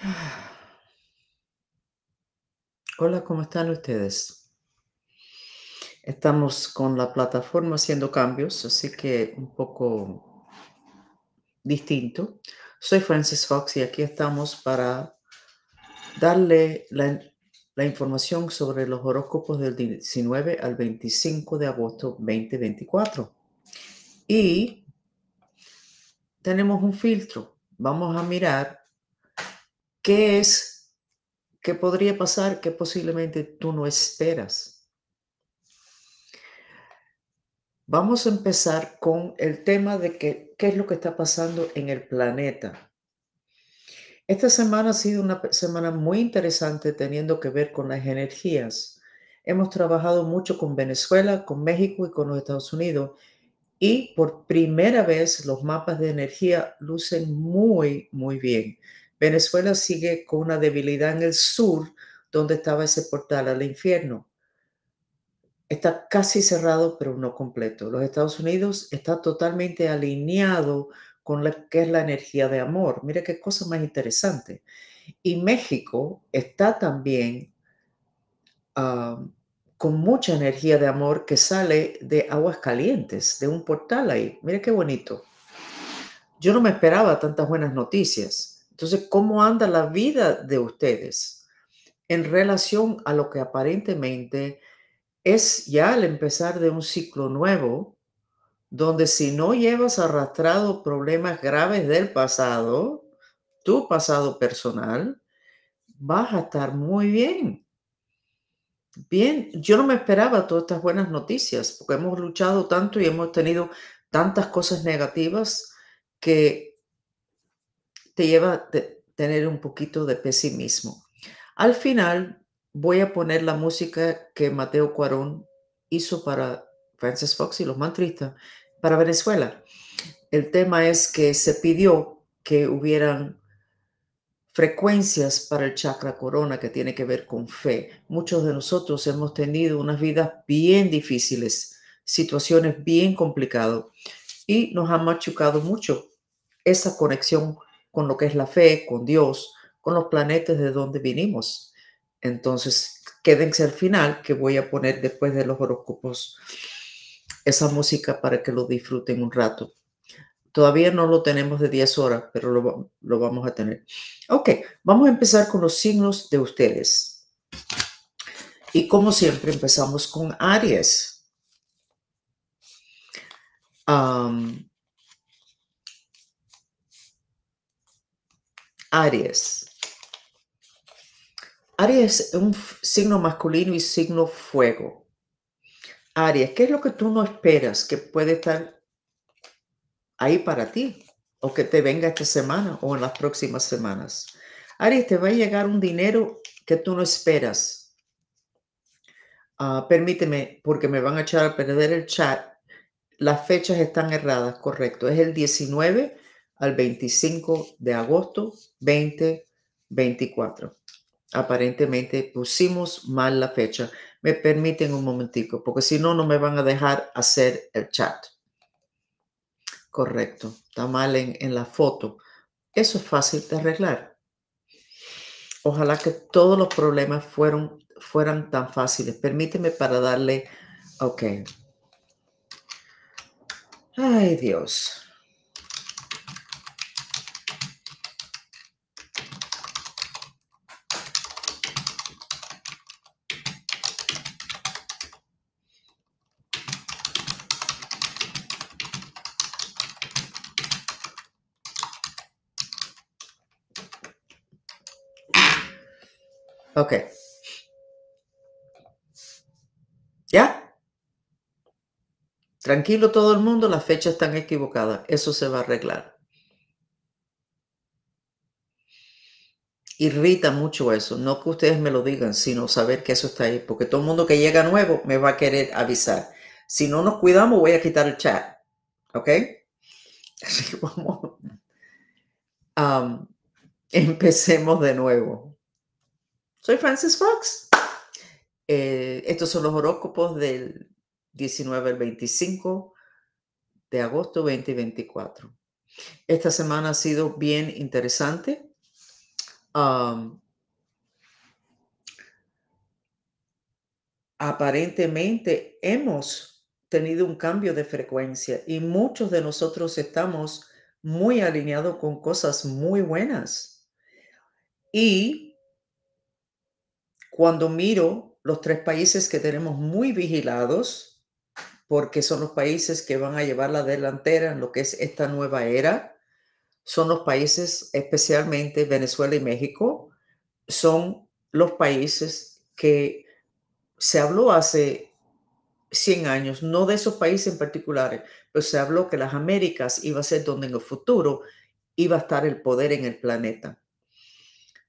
Hola, ¿cómo están ustedes? Estamos con la plataforma haciendo cambios, así que un poco distinto. Soy Francis Fox y aquí estamos para darle la, información sobre los horóscopos del 19 al 25 de agosto 2024. Y tenemos un filtro. Vamos a mirar ¿Qué es? ¿Qué podría pasar que posiblemente tú no esperas? Vamos a empezar con el tema de qué es lo que está pasando en el planeta. Esta semana ha sido una semana muy interesante teniendo que ver con las energías. Hemos trabajado mucho con Venezuela, con México y con los Estados Unidos y por primera vez los mapas de energía lucen muy, muy bien. Venezuela sigue con una debilidad en el sur, donde estaba ese portal al infierno. Está casi cerrado, pero no completo. Los Estados Unidos está totalmente alineado con la que es la energía de amor. Mira qué cosa más interesante. Y México está también ah, con mucha energía de amor que sale de aguas calientes, de un portal ahí. Mira qué bonito. Yo no me esperaba tantas buenas noticias. Entonces, ¿cómo anda la vida de ustedes en relación a lo que aparentemente es ya el empezar de un ciclo nuevo, donde si no llevas arrastrado problemas graves del pasado, tu pasado personal, vas a estar muy bien. Bien, yo no me esperaba todas estas buenas noticias, porque hemos luchado tanto y hemos tenido tantas cosas negativas que te lleva a tener un poquito de pesimismo. Al final voy a poner la música que Mateo Cuarón hizo para Francis Fox y los mantristas para Venezuela. El tema es que se pidió que hubieran frecuencias para el chakra corona que tiene que ver con fe. Muchos de nosotros hemos tenido unas vidas bien difíciles, situaciones bien complicadas y nos ha machucado mucho esa conexión con lo que es la fe, con Dios, con los planetas de donde vinimos. Entonces, quédense al final que voy a poner después de los horóscopos esa música para que lo disfruten un rato. Todavía no lo tenemos de 10 horas, pero lo, vamos a tener. Ok, vamos a empezar con los signos de ustedes. Y como siempre, empezamos con Aries. Um, Aries. Aries es un signo masculino y signo fuego. Aries, ¿qué es lo que tú no esperas que puede estar ahí para ti? O que te venga esta semana o en las próximas semanas. Aries, te va a llegar un dinero que tú no esperas. Ah, permíteme, porque me van a echar a perder el chat. Las fechas están erradas, correcto. Es el 19 al 25 de agosto 2024. Aparentemente pusimos mal la fecha. Me permiten un momentico, porque si no, no me van a dejar hacer el chat. Correcto, está mal en, la foto. Eso es fácil de arreglar. Ojalá que todos los problemas fueron, fueran tan fáciles. Permíteme para darle, ok. Ay Dios, Okay. ¿Ya? Tranquilo todo el mundo, las fechas están equivocadas. Eso se va a arreglar. Irrita mucho eso. No que ustedes me lo digan, sino saber que eso está ahí. Porque todo el mundo que llega nuevo me va a querer avisar. Si no nos cuidamos, voy a quitar el chat. ¿Ok? Así vamos. Um, empecemos de nuevo. Soy Francis Fox. Eh, estos son los horóscopos del 19 al 25 de agosto 2024. Esta semana ha sido bien interesante. aparentemente hemos tenido un cambio de frecuencia y muchos de nosotros estamos muy alineados con cosas muy buenas. Y cuando miro los tres países que tenemos muy vigilados, porque son los países que van a llevar la delantera en lo que es esta nueva era, son los países, especialmente Venezuela y México, son los países que se habló hace 100 años, no de esos países en particulares, pero se habló que las Américas iba a ser donde en el futuro iba a estar el poder en el planeta.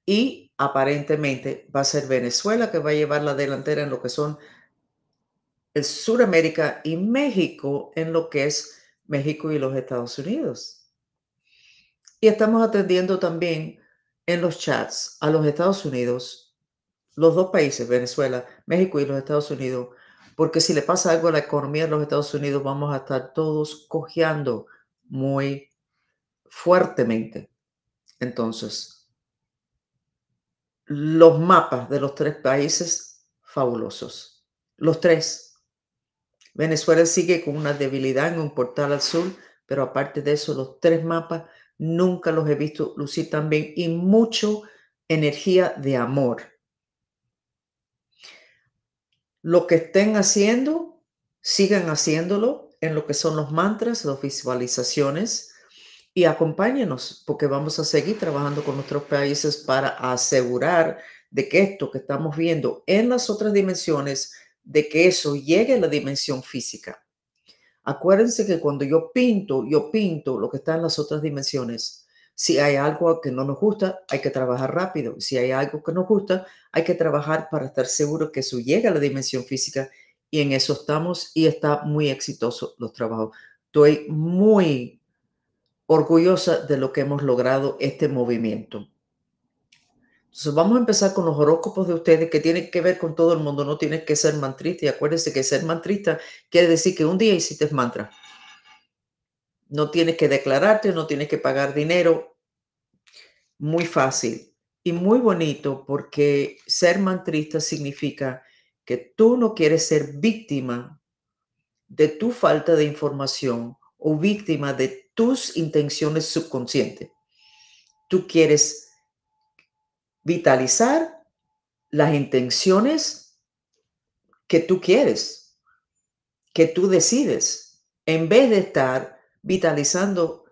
Y aparentemente va a ser Venezuela que va a llevar la delantera en lo que son el Suramérica y México en lo que es México y los Estados Unidos. Y estamos atendiendo también en los chats a los Estados Unidos, los dos países, Venezuela, México y los Estados Unidos, porque si le pasa algo a la economía de los Estados Unidos, vamos a estar todos cojeando muy fuertemente. Entonces, los mapas de los tres países fabulosos. Los tres. Venezuela sigue con una debilidad en un portal azul, pero aparte de eso, los tres mapas nunca los he visto lucir tan bien y mucho energía de amor. Lo que estén haciendo, sigan haciéndolo en lo que son los mantras, las visualizaciones, y acompáñenos porque vamos a seguir trabajando con nuestros países para asegurar de que esto que estamos viendo en las otras dimensiones, de que eso llegue a la dimensión física. Acuérdense que cuando yo pinto, yo pinto lo que está en las otras dimensiones. Si hay algo que no nos gusta, hay que trabajar rápido. Si hay algo que nos gusta, hay que trabajar para estar seguro que eso llegue a la dimensión física. Y en eso estamos y está muy exitoso los trabajos. Estoy muy orgullosa de lo que hemos logrado este movimiento. Entonces vamos a empezar con los horóscopos de ustedes que tienen que ver con todo el mundo, no tienes que ser mantrista. Y acuérdense que ser mantrista quiere decir que un día hiciste mantra. No tienes que declararte, no tienes que pagar dinero. Muy fácil y muy bonito porque ser mantrista significa que tú no quieres ser víctima de tu falta de información o víctima de tus intenciones subconscientes. Tú quieres vitalizar las intenciones que tú quieres, que tú decides, en vez de estar vitalizando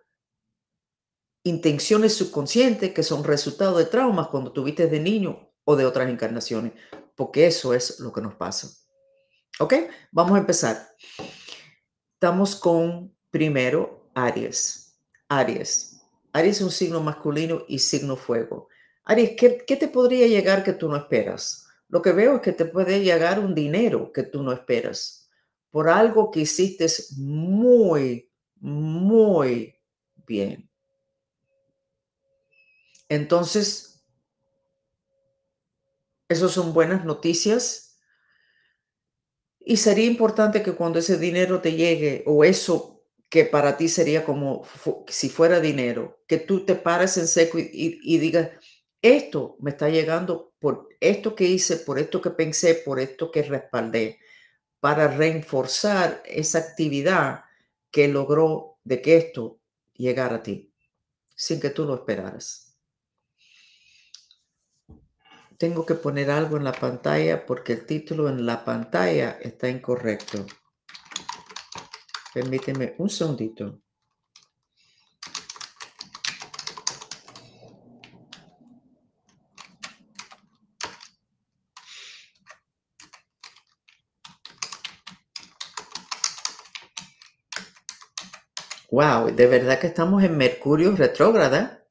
intenciones subconscientes que son resultado de traumas cuando tuviste de niño o de otras encarnaciones, porque eso es lo que nos pasa. ¿Ok? Vamos a empezar. Estamos con primero Aries. Aries. Aries es un signo masculino y signo fuego. Aries, ¿qué, te podría llegar que tú no esperas? Lo que veo es que te puede llegar un dinero que tú no esperas por algo que hiciste muy, muy bien. Entonces, esas son buenas noticias. Y sería importante que cuando ese dinero te llegue o eso que para ti sería como si fuera dinero, que tú te pares en seco y, y digas, esto me está llegando por esto que hice, por esto que pensé, por esto que respaldé, para reforzar esa actividad que logró de que esto llegara a ti, sin que tú lo esperaras. Tengo que poner algo en la pantalla porque el título en la pantalla está incorrecto. Permíteme un segundito. Wow, de verdad que estamos en Mercurio retrógrada.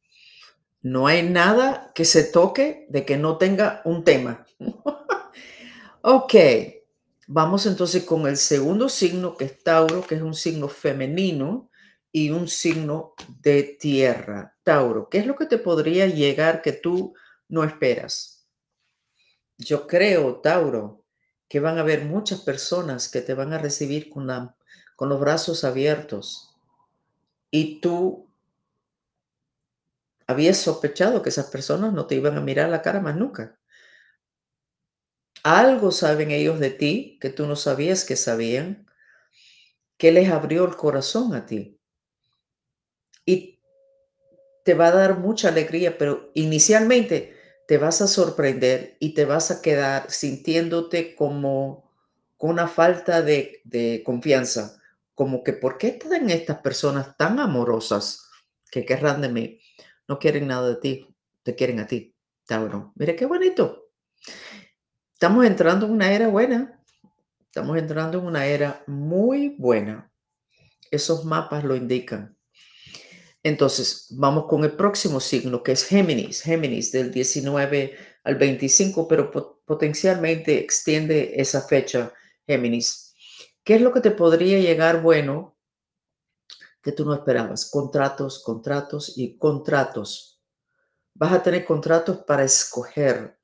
No hay nada que se toque de que no tenga un tema. ok. Vamos entonces con el segundo signo que es Tauro, que es un signo femenino y un signo de tierra. Tauro, ¿qué es lo que te podría llegar que tú no esperas? Yo creo, Tauro, que van a haber muchas personas que te van a recibir con, los brazos abiertos y tú habías sospechado que esas personas no te iban a mirar la cara más nunca. Algo saben ellos de ti que tú no sabías que sabían, que les abrió el corazón a ti. Y te va a dar mucha alegría, pero inicialmente te vas a sorprender y te vas a quedar sintiéndote como con una falta de, confianza, como que ¿por qué están estas personas tan amorosas que querrán de mí? No quieren nada de ti, te quieren a ti, Tauro. Mira qué bonito estamos entrando en una era buena. Estamos entrando en una era muy buena. Esos mapas lo indican. Entonces, vamos con el próximo signo, que es Géminis. Géminis del 19 al 25, pero potencialmente extiende esa fecha, Géminis. ¿Qué es lo que te podría llegar bueno que tú no esperabas? Contratos, contratos y contratos. Vas a tener contratos para escoger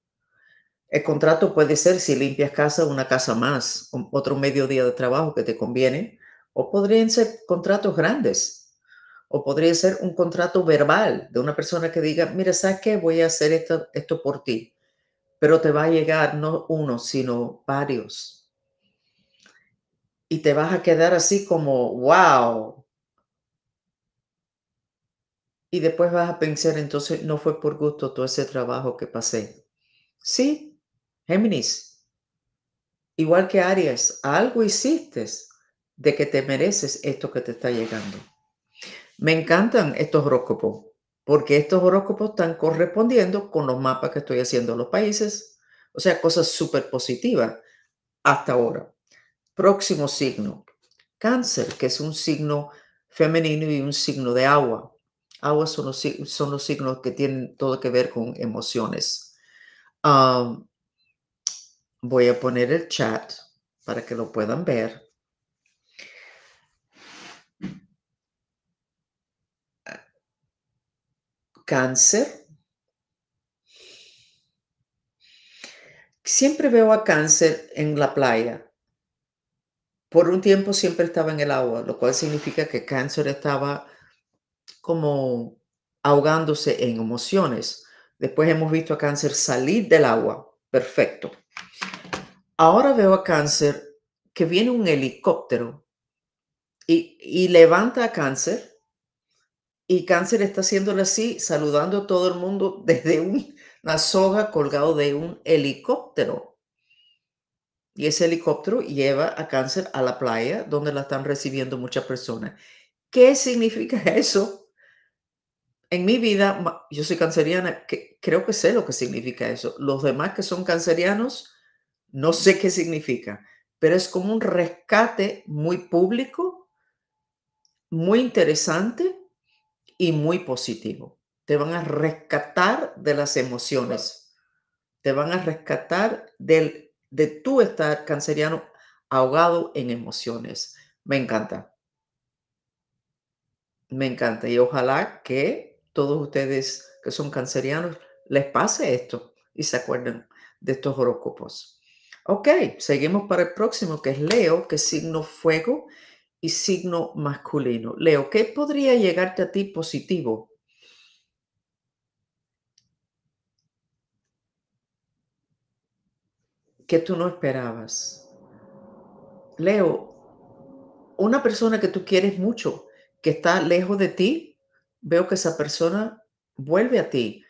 el contrato puede ser, si limpias casa, una casa más, otro medio día de trabajo que te conviene, o podrían ser contratos grandes, o podría ser un contrato verbal de una persona que diga, mira, ¿sabes qué? Voy a hacer esto, esto por ti, pero te va a llegar no uno, sino varios. Y te vas a quedar así como, wow. Y después vas a pensar, entonces no fue por gusto todo ese trabajo que pasé. Sí, Géminis, igual que Aries, algo hiciste de que te mereces esto que te está llegando. Me encantan estos horóscopos, porque estos horóscopos están correspondiendo con los mapas que estoy haciendo en los países, o sea, cosas súper positivas hasta ahora. Próximo signo, cáncer, que es un signo femenino y un signo de agua. Agua son los, son los signos que tienen todo que ver con emociones. Ah, Voy a poner el chat para que lo puedan ver. Cáncer. Siempre veo a cáncer en la playa. Por un tiempo siempre estaba en el agua, lo cual significa que cáncer estaba como ahogándose en emociones. Después hemos visto a cáncer salir del agua. Perfecto. Ahora veo a Cáncer que viene un helicóptero y, levanta a Cáncer y Cáncer está haciéndole así, saludando a todo el mundo desde una soga colgado de un helicóptero. Y ese helicóptero lleva a Cáncer a la playa donde la están recibiendo muchas personas. ¿Qué significa eso? En mi vida, yo soy canceriana, creo que sé lo que significa eso. Los demás que son cancerianos, no sé qué significa, pero es como un rescate muy público, muy interesante y muy positivo. Te van a rescatar de las emociones, te van a rescatar del, de tu estar canceriano ahogado en emociones. Me encanta. Me encanta y ojalá que todos ustedes que son cancerianos les pase esto y se acuerden de estos horóscopos. Ok, seguimos para el próximo que es Leo, que es signo fuego y signo masculino. Leo, ¿qué podría llegarte a ti positivo que tú no esperabas. Leo, una persona que tú quieres mucho, que está lejos de ti, veo que esa persona vuelve a ti,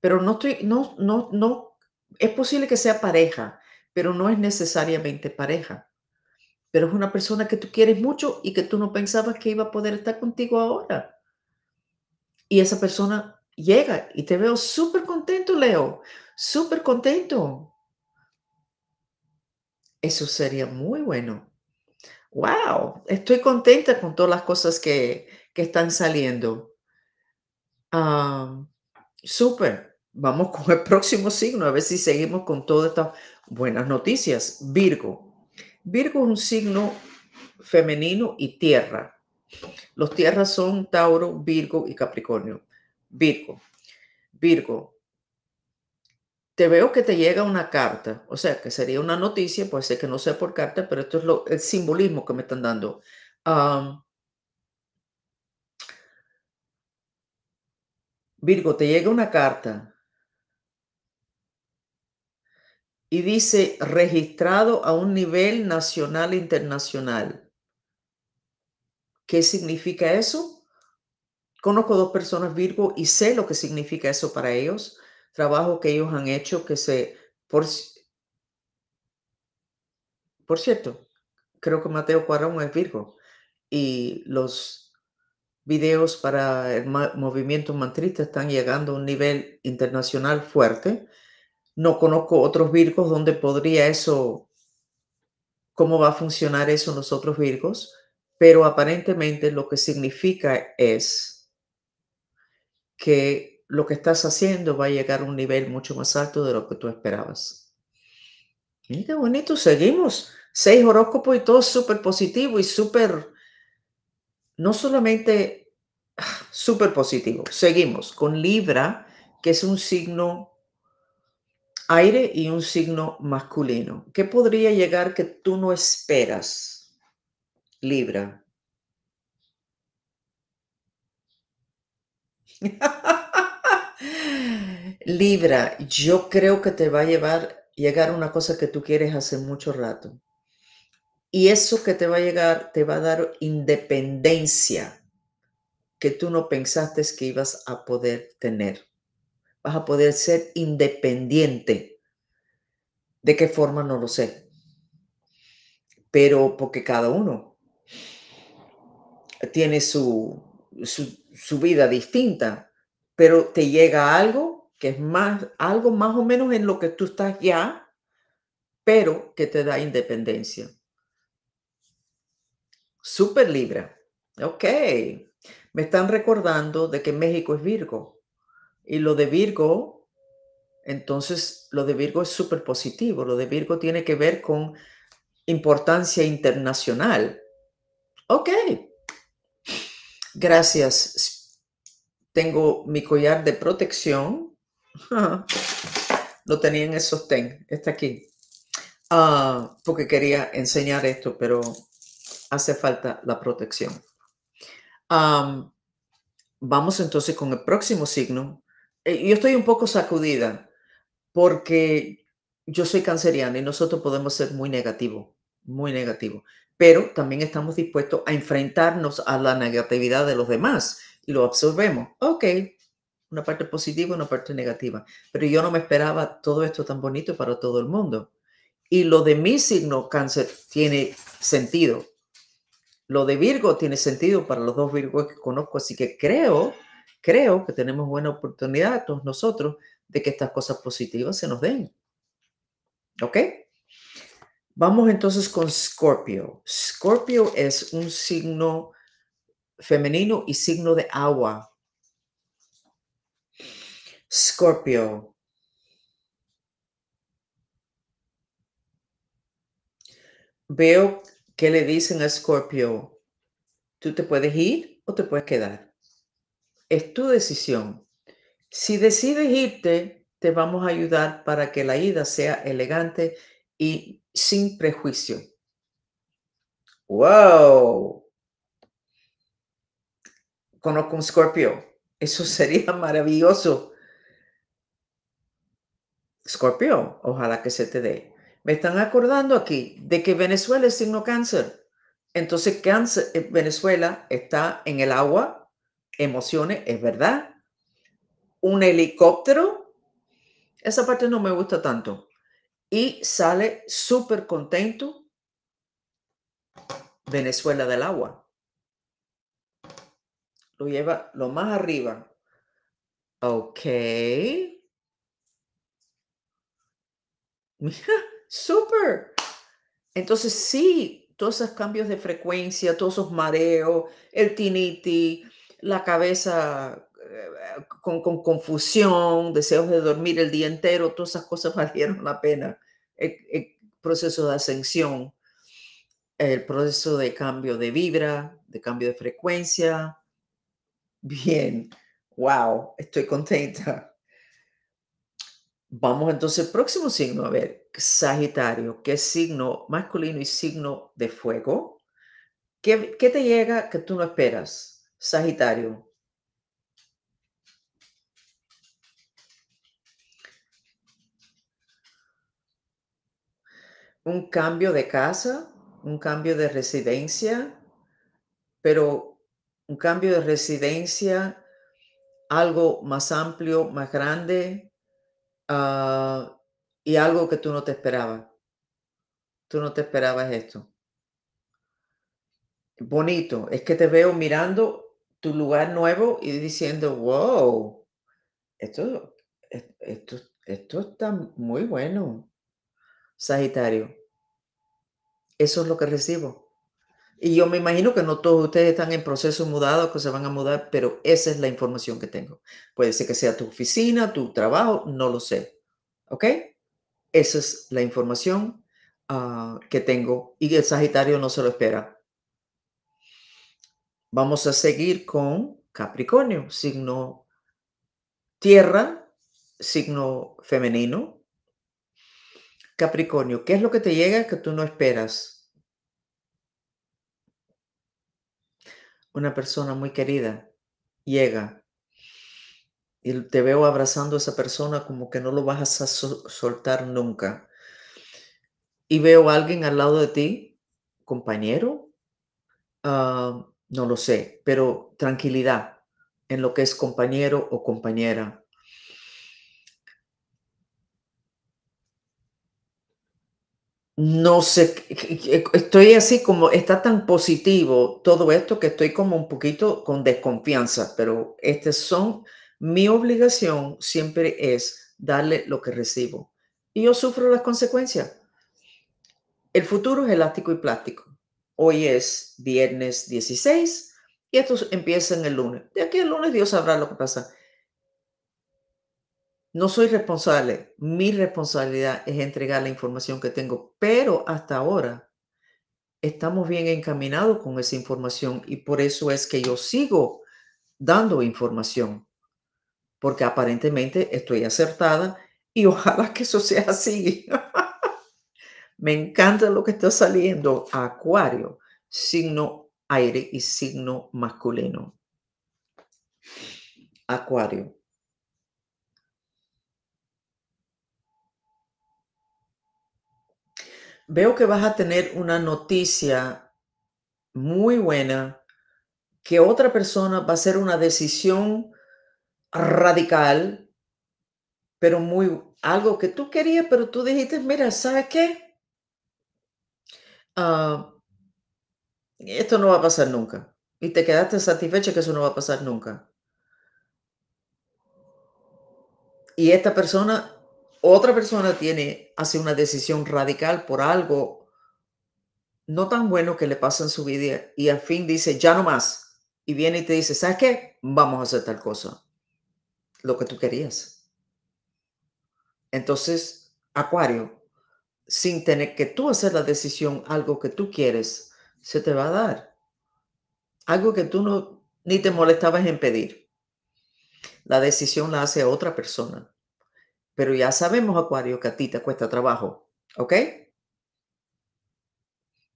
pero no estoy, no, no, no, es posible que sea pareja, pero no es necesariamente pareja. Pero es una persona que tú quieres mucho y que tú no pensabas que iba a poder estar contigo ahora. Y esa persona llega y te veo súper contento, Leo, súper contento. Eso sería muy bueno. ¡Wow! Estoy contenta con todas las cosas que, que están saliendo. Ah, súper. Vamos con el próximo signo, a ver si seguimos con todo esto Buenas noticias, Virgo. Virgo es un signo femenino y tierra. Los tierras son Tauro, Virgo y Capricornio. Virgo, Virgo, te veo que te llega una carta, o sea, que sería una noticia, puede ser que no sea por carta, pero esto es lo, el simbolismo que me están dando. Virgo, te llega una carta y dice registrado a un nivel nacional e internacional. ¿Qué significa eso? Conozco dos personas Virgo y sé lo que significa eso para ellos, trabajo que ellos han hecho que se por por cierto, creo que Mateo Cuarón es Virgo y los videos para el movimiento mantrista están llegando a un nivel internacional fuerte no conozco otros Virgos donde podría eso, cómo va a funcionar eso en los otros Virgos, pero aparentemente lo que significa es que lo que estás haciendo va a llegar a un nivel mucho más alto de lo que tú esperabas. Y qué bonito, seguimos. Seis horóscopos y todo súper positivo y súper, no solamente ah, súper positivo. Seguimos con Libra, que es un signo aire y un signo masculino. ¿Qué podría llegar que tú no esperas, Libra? Libra, yo creo que te va a llevar, llegar una cosa que tú quieres hace mucho rato. Y eso que te va a llegar te va a dar independencia que tú no pensaste que ibas a poder tener vas a poder ser independiente. ¿De qué forma? No lo sé. Pero porque cada uno tiene su, su, vida distinta, pero te llega algo que es más, algo más o menos en lo que tú estás ya, pero que te da independencia. Super Libra. Ok. Me están recordando de que México es Virgo. Y lo de Virgo, entonces lo de Virgo es súper positivo. Lo de Virgo tiene que ver con importancia internacional. Ok. Gracias. Tengo mi collar de protección. Lo tenía en el sostén. Está aquí. Ah, porque quería enseñar esto, pero hace falta la protección. vamos entonces con el próximo signo, eh, yo estoy un poco sacudida porque yo soy canceriana y nosotros podemos ser muy negativos, muy negativos, pero también estamos dispuestos a enfrentarnos a la negatividad de los demás y lo absorbemos. Ok, una parte positiva, una parte negativa, pero yo no me esperaba todo esto tan bonito para todo el mundo. Y lo de mi signo cáncer tiene sentido. Lo de Virgo tiene sentido para los dos Virgos que conozco, así que creo creo que tenemos buena oportunidad todos nosotros de que estas cosas positivas se nos den. ¿Ok? Vamos entonces con Scorpio. Scorpio es un signo femenino y signo de agua. Scorpio. Veo que le dicen a Scorpio, tú te puedes ir o te puedes quedar es tu decisión. Si decides irte, te vamos a ayudar para que la ida sea elegante y sin prejuicio. ¡Wow! Conozco un Scorpio. Eso sería maravilloso. Scorpio, ojalá que se te dé. Me están acordando aquí de que Venezuela es signo cáncer. Entonces, cáncer, eh, Venezuela está en el agua, emociones, es verdad. Un helicóptero, esa parte no me gusta tanto. Y sale súper contento Venezuela del agua. Lo lleva lo más arriba. Ok. super súper. Entonces sí, todos esos cambios de frecuencia, todos esos mareos, el tiniti, la cabeza eh, con, confusión, deseos de dormir el día entero, todas esas cosas valieron la pena. El, e, proceso de ascensión, el proceso de cambio de vibra, de cambio de frecuencia. Bien, wow, estoy contenta. Vamos entonces al próximo signo, a ver, Sagitario, que signo masculino y signo de fuego. ¿Qué, qué te llega que tú no esperas? Sagitario. Un cambio de casa, un cambio de residencia, pero un cambio de residencia, algo más amplio, más grande ah, y algo que tú no te esperabas. Tú no te esperabas esto. Bonito, es que te veo mirando tu lugar nuevo y diciendo, wow, esto, esto, está muy bueno, Sagitario. Eso es lo que recibo. Y yo me imagino que no todos ustedes están en proceso mudado, que se van a mudar, pero esa es la información que tengo. Puede ser que sea tu oficina, tu trabajo, no lo sé. ¿Ok? Esa es la información ah, que tengo y el Sagitario no se lo espera. Vamos a seguir con Capricornio, signo tierra, signo femenino. Capricornio, ¿qué es lo que te llega que tú no esperas? Una persona muy querida llega y te veo abrazando a esa persona como que no lo vas a soltar nunca. Y veo a alguien al lado de ti, compañero, ah, no lo sé, pero tranquilidad en lo que es compañero o compañera. No sé, estoy así como, está tan positivo todo esto que estoy como un poquito con desconfianza, pero estas son, mi obligación siempre es darle lo que recibo. Y yo sufro las consecuencias. El futuro es elástico y plástico. Hoy es viernes 16 y esto empieza el lunes. De aquí el lunes Dios sabrá lo que pasa. No soy responsable. Mi responsabilidad es entregar la información que tengo, pero hasta ahora estamos bien encaminados con esa información y por eso es que yo sigo dando información, porque aparentemente estoy acertada y ojalá que eso sea así. Me encanta lo que está saliendo Acuario, signo aire y signo masculino. Acuario. Veo que vas a tener una noticia muy buena, que otra persona va a hacer una decisión radical, pero muy algo que tú querías, pero tú dijiste, mira, ¿sabes qué? Ah, esto no va a pasar nunca. Y te quedaste satisfecha que eso no va a pasar nunca. Y esta persona, otra persona tiene, hace una decisión radical por algo no tan bueno que le pasa en su vida y al fin dice, ya no más. Y viene y te dice, ¿sabes qué? Vamos a hacer tal cosa. Lo que tú querías. Entonces, Acuario, sin tener que tú hacer la decisión, algo que tú quieres, se te va a dar. Algo que tú no, ni te molestabas en pedir. La decisión la hace otra persona. Pero ya sabemos, Acuario, que a ti te cuesta trabajo, ¿ok?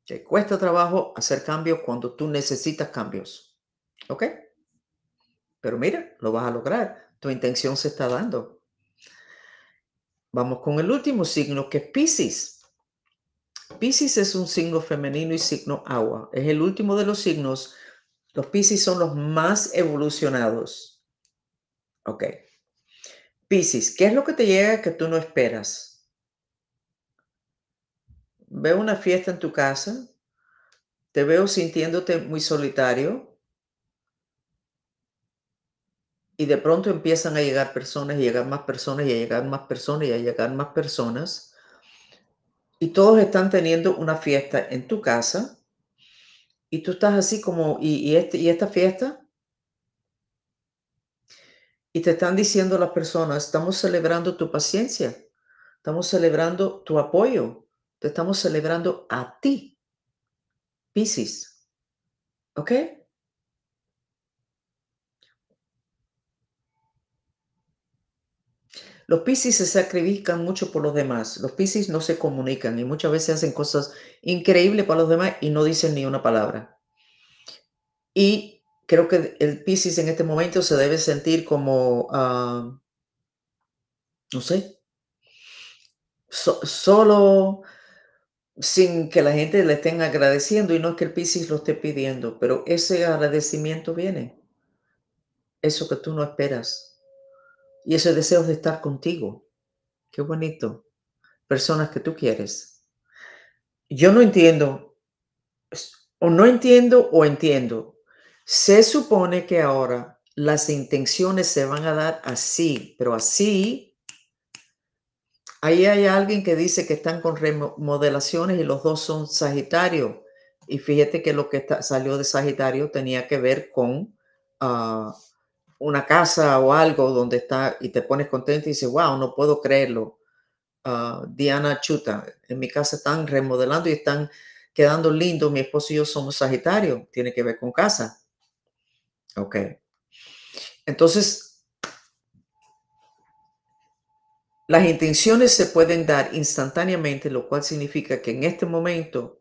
Te cuesta trabajo hacer cambios cuando tú necesitas cambios, ¿ok? Pero mira, lo vas a lograr. Tu intención se está dando. Vamos con el último signo que es Pisces. Pisces es un signo femenino y signo agua. Es el último de los signos. Los Pisces son los más evolucionados. Ok. Pisces, ¿qué es lo que te llega que tú no esperas? Veo una fiesta en tu casa, te veo sintiéndote muy solitario, Y de pronto empiezan a llegar personas y llegar más personas y llegar más personas y a llegar más personas. Y todos están teniendo una fiesta en tu casa. Y tú estás así como, ¿y, este, y esta fiesta? Y te están diciendo las personas, estamos celebrando tu paciencia, estamos celebrando tu apoyo, te estamos celebrando a ti, Pisces. ¿Ok? Los Piscis se sacrifican mucho por los demás. Los Piscis no se comunican y muchas veces hacen cosas increíbles para los demás y no dicen ni una palabra. Y creo que el Piscis en este momento se debe sentir como, ah, no sé, solo, sin que la gente le estén agradeciendo y no es que el Piscis lo esté pidiendo, pero ese agradecimiento viene. Eso que tú no esperas y esos deseos de estar contigo. Qué bonito. Personas que tú quieres. Yo no entiendo, o no entiendo o entiendo. Se supone que ahora las intenciones se van a dar así, pero así. Ahí hay alguien que dice que están con remodelaciones y los dos son Sagitario. Y fíjate que lo que salió de Sagitario tenía que ver con ah, una casa o algo donde está y te pones contento y dices, wow, no puedo creerlo. Ah, Diana Chuta, en mi casa están remodelando y están quedando lindo Mi esposo y yo somos Sagitario, tiene que ver con casa. Ok. Entonces, las intenciones se pueden dar instantáneamente, lo cual significa que en este momento,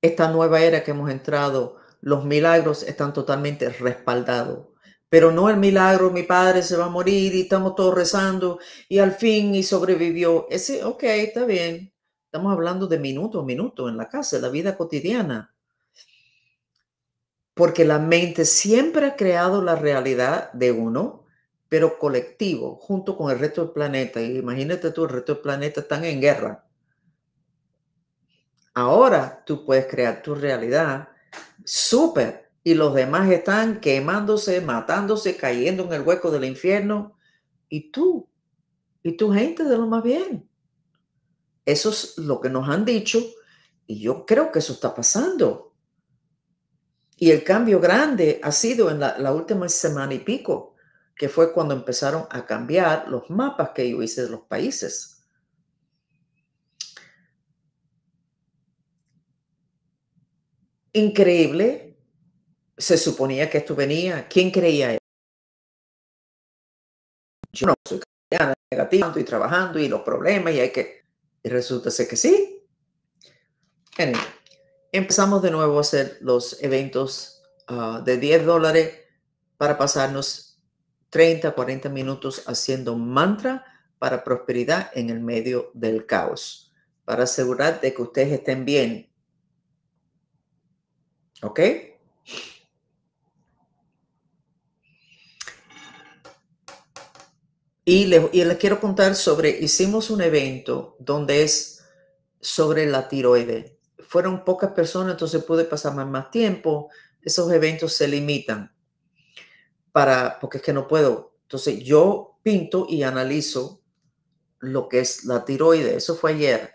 esta nueva era que hemos entrado, los milagros están totalmente respaldados pero no el milagro, mi padre se va a morir y estamos todos rezando y al fin y sobrevivió. Ese, ok, está bien. Estamos hablando de minuto a minuto en la casa, la vida cotidiana. Porque la mente siempre ha creado la realidad de uno, pero colectivo, junto con el resto del planeta. imagínate tú, el resto del planeta están en guerra. Ahora tú puedes crear tu realidad súper y los demás están quemándose, matándose, cayendo en el hueco del infierno. Y tú, y tu gente de lo más bien. Eso es lo que nos han dicho y yo creo que eso está pasando. Y el cambio grande ha sido en la, última semana y pico, que fue cuando empezaron a cambiar los mapas que yo hice de los países. increíble se suponía que esto venía. ¿Quién creía eso? Yo no soy cristiana, negativa, y trabajando y los problemas y hay que... Y resulta ser que sí. empezamos de nuevo a hacer los eventos ah, de 10 dólares para pasarnos 30, 40 minutos haciendo mantra para prosperidad en el medio del caos, para asegurar de que ustedes estén bien. ¿Ok? Y les, quiero contar sobre, hicimos un evento donde es sobre la tiroide Fueron pocas personas, entonces pude pasar más, tiempo. Esos eventos se limitan para, porque es que no puedo. Entonces yo pinto y analizo lo que es la tiroide Eso fue ayer.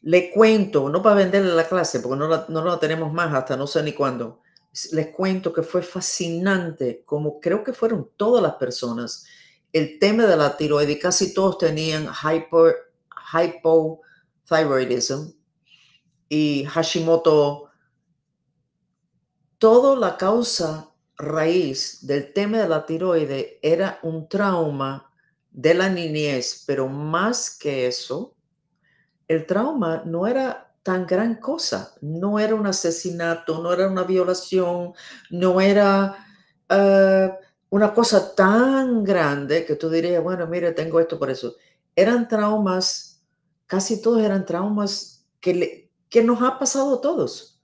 Le cuento, no para venderle la clase, porque no la, no la tenemos más hasta no sé ni cuándo. Les cuento que fue fascinante, como creo que fueron todas las personas el tema de la tiroides, casi todos tenían hyper, hypothyroidism y Hashimoto. Toda la causa raíz del tema de la tiroide era un trauma de la niñez, pero más que eso, el trauma no era tan gran cosa, no era un asesinato, no era una violación, no era... Eh, una cosa tan grande que tú dirías, bueno, mire, tengo esto por eso. Eran traumas, casi todos eran traumas que, que nos ha pasado a todos,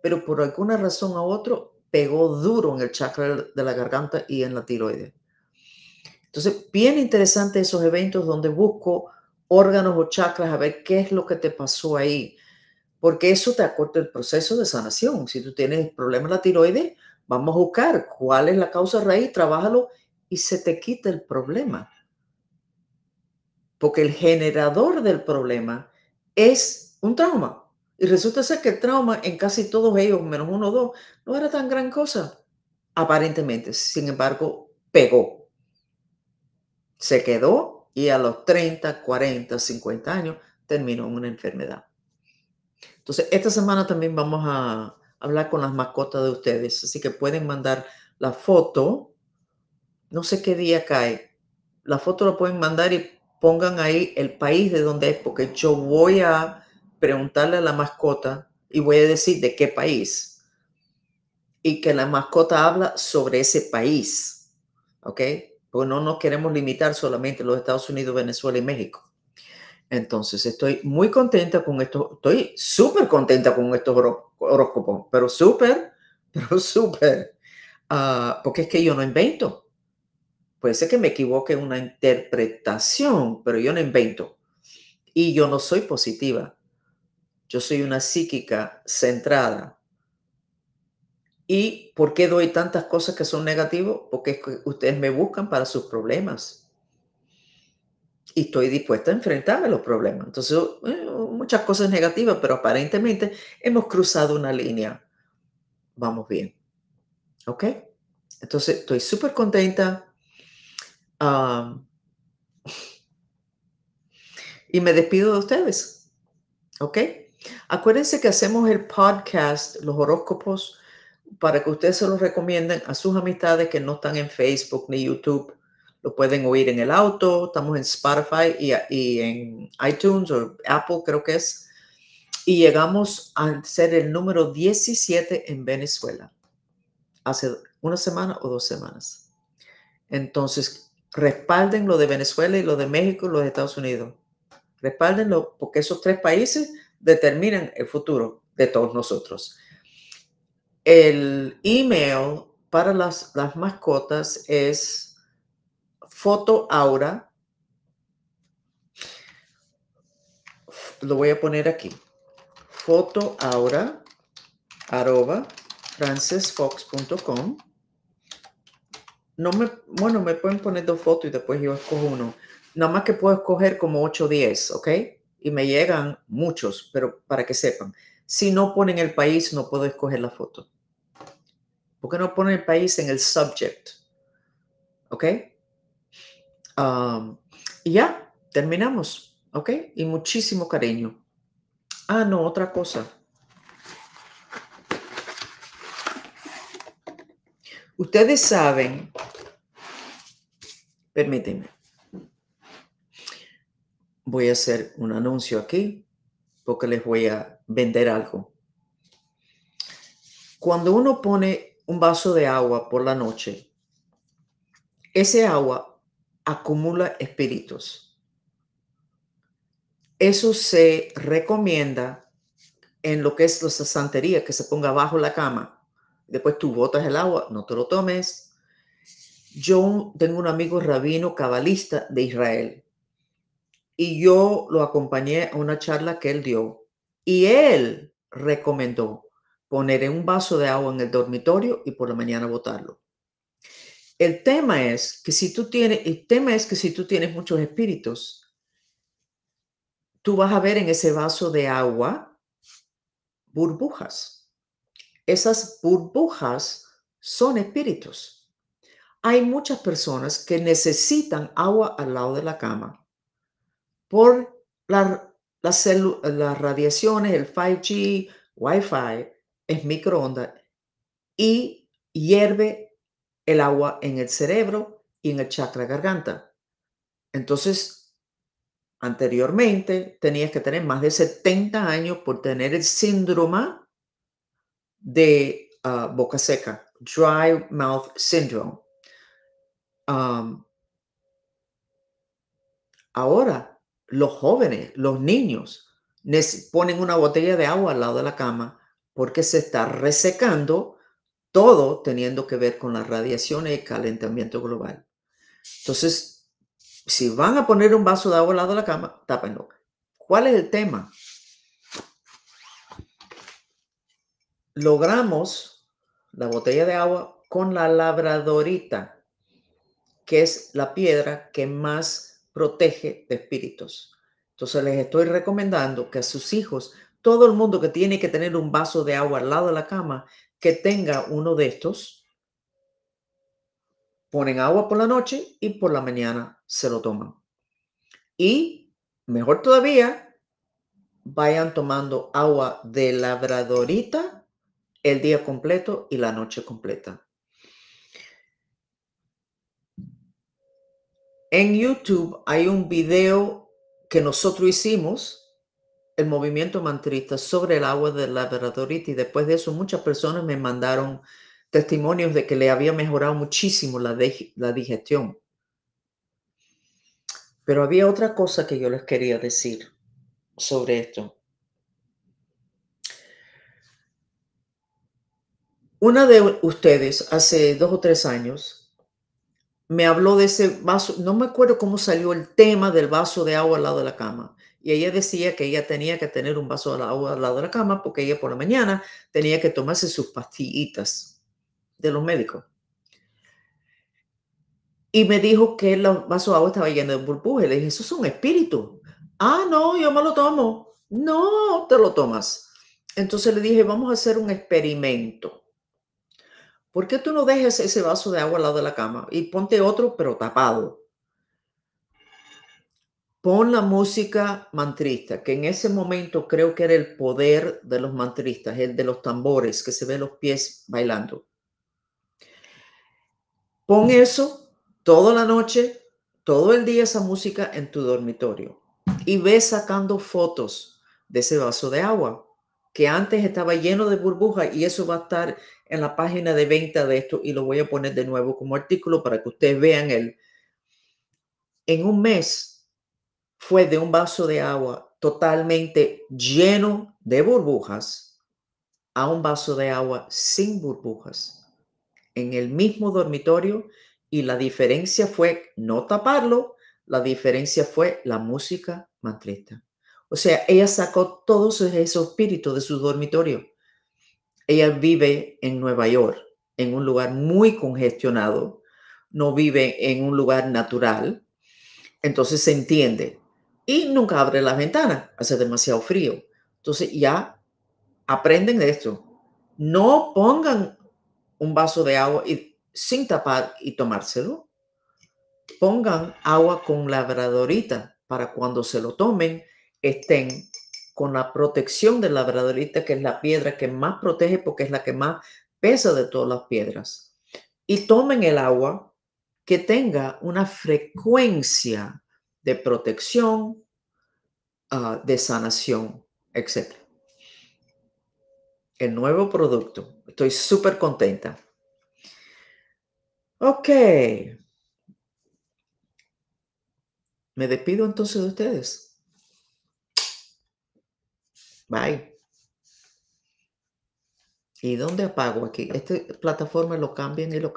pero por alguna razón u otro pegó duro en el chakra de la garganta y en la tiroide Entonces, bien interesante esos eventos donde busco órganos o chakras a ver qué es lo que te pasó ahí, porque eso te acorta el proceso de sanación. Si tú tienes problemas en la tiroides, Vamos a buscar cuál es la causa raíz, trabájalo y se te quita el problema. Porque el generador del problema es un trauma. Y resulta ser que el trauma en casi todos ellos, menos uno o dos, no era tan gran cosa, aparentemente. Sin embargo, pegó. Se quedó y a los 30, 40, 50 años terminó en una enfermedad. Entonces, esta semana también vamos a, hablar con las mascotas de ustedes. Así que pueden mandar la foto. No sé qué día cae. La foto la pueden mandar y pongan ahí el país de donde es, porque yo voy a preguntarle a la mascota y voy a decir de qué país. Y que la mascota habla sobre ese país. ¿Ok? Porque no nos queremos limitar solamente a los Estados Unidos, Venezuela y México. Entonces estoy muy contenta con esto, estoy súper contenta con estos horóscopos, pero súper, pero súper, ah, porque es que yo no invento. Puede ser que me equivoque en una interpretación, pero yo no invento. Y yo no soy positiva. Yo soy una psíquica centrada. ¿Y por qué doy tantas cosas que son negativas? Porque ustedes me buscan para sus problemas y estoy dispuesta a enfrentarme los problemas. Entonces, eh, muchas cosas negativas, pero aparentemente hemos cruzado una línea. Vamos bien. ¿Ok? Entonces, estoy súper contenta. y me despido de ustedes. ¿Ok? Acuérdense que hacemos el podcast, los horóscopos, para que ustedes se los recomienden a sus amistades que no están en Facebook ni YouTube pueden oír en el auto, estamos en Spotify y, en iTunes o Apple creo que es. Y llegamos a ser el número 17 en Venezuela hace una semana o dos semanas. Entonces, respalden lo de Venezuela y lo de México y los de Estados Unidos. respaldenlo porque esos tres países determinan el futuro de todos nosotros. El email para las, las mascotas es foto ahora, Lo voy a poner aquí. Foto aura arroba francesfox.com. No me, bueno, me pueden poner dos fotos y después yo escojo uno. Nada más que puedo escoger como 8 o 10, ¿ok? Y me llegan muchos, pero para que sepan. Si no ponen el país, no puedo escoger la foto. ¿Por qué no ponen el país en el subject? ¿Ok? y ya, terminamos, ¿ok? Y muchísimo cariño. Ah, no, otra cosa. Ustedes saben, permítanme, voy a hacer un anuncio aquí porque les voy a vender algo. Cuando uno pone un vaso de agua por la noche, ese agua acumula espíritus. Eso se recomienda en lo que es la santería, que se ponga bajo la cama. Después tú botas el agua, no te lo tomes. Yo tengo un amigo rabino cabalista de Israel y yo lo acompañé a una charla que él dio y él recomendó poner un vaso de agua en el dormitorio y por la mañana botarlo. El tema es que si tú tienes, el tema es que si tú tienes muchos espíritus, tú vas a ver en ese vaso de agua burbujas. Esas burbujas son espíritus. Hay muchas personas que necesitan agua al lado de la cama por las, las radiaciones, el 5G, Wi-Fi, es microondas y hierve el agua en el cerebro y en el chakra garganta. Entonces, anteriormente tenías que tener más de 70 años por tener el síndrome de ah, boca seca, dry mouth syndrome. ahora, los jóvenes, los niños, ponen una botella de agua al lado de la cama porque se está resecando todo teniendo que ver con la radiación y el calentamiento global. Entonces, si van a poner un vaso de agua al lado de la cama, tápenlo. ¿Cuál es el tema? Logramos la botella de agua con la labradorita, que es la piedra que más protege de espíritus. Entonces les estoy recomendando que a sus hijos, todo el mundo que tiene que tener un vaso de agua al lado de la cama, que tenga uno de estos, ponen agua por la noche y por la mañana se lo toman. Y mejor todavía, vayan tomando agua de labradorita el día completo y la noche completa. En YouTube hay un video que nosotros hicimos el movimiento mantrista sobre el agua de la y después de eso muchas personas me mandaron testimonios de que le había mejorado muchísimo la, la digestión. Pero había otra cosa que yo les quería decir sobre esto. Una de ustedes hace dos o tres años me habló de ese vaso, no me acuerdo cómo salió el tema del vaso de agua al lado de la cama y ella decía que ella tenía que tener un vaso de agua al lado de la cama porque ella por la mañana tenía que tomarse sus pastillitas de los médicos. Y me dijo que el vaso de agua estaba lleno de burbujas. Le dije, eso es un espíritu. Ah, no, yo me lo tomo. No, te lo tomas. Entonces le dije, vamos a hacer un experimento. ¿Por qué tú no dejas ese vaso de agua al lado de la cama y ponte otro pero tapado? Pon la música mantrista, que en ese momento creo que era el poder de los mantristas, el de los tambores, que se ve los pies bailando. Pon eso toda la noche, todo el día esa música en tu dormitorio y ve sacando fotos de ese vaso de agua que antes estaba lleno de burbujas y eso va a estar en la página de venta de esto y lo voy a poner de nuevo como artículo para que ustedes vean el. En un mes fue de un vaso de agua totalmente lleno de burbujas a un vaso de agua sin burbujas en el mismo dormitorio y la diferencia fue no taparlo, la diferencia fue la música mantrista. O sea, ella sacó todos esos espíritus de su dormitorio. Ella vive en Nueva York, en un lugar muy congestionado, no vive en un lugar natural. Entonces se entiende, y nunca abre las ventanas, hace demasiado frío. Entonces ya aprenden de esto. No pongan un vaso de agua sin tapar y tomárselo. Pongan agua con labradorita para cuando se lo tomen estén con la protección de labradorita, que es la piedra que más protege porque es la que más pesa de todas las piedras. Y tomen el agua que tenga una frecuencia de protección, ah, de sanación, etcétera El nuevo producto. Estoy súper contenta. Ok. Me despido entonces de ustedes. Bye. ¿Y dónde apago aquí? Esta plataforma lo cambien y lo cambian.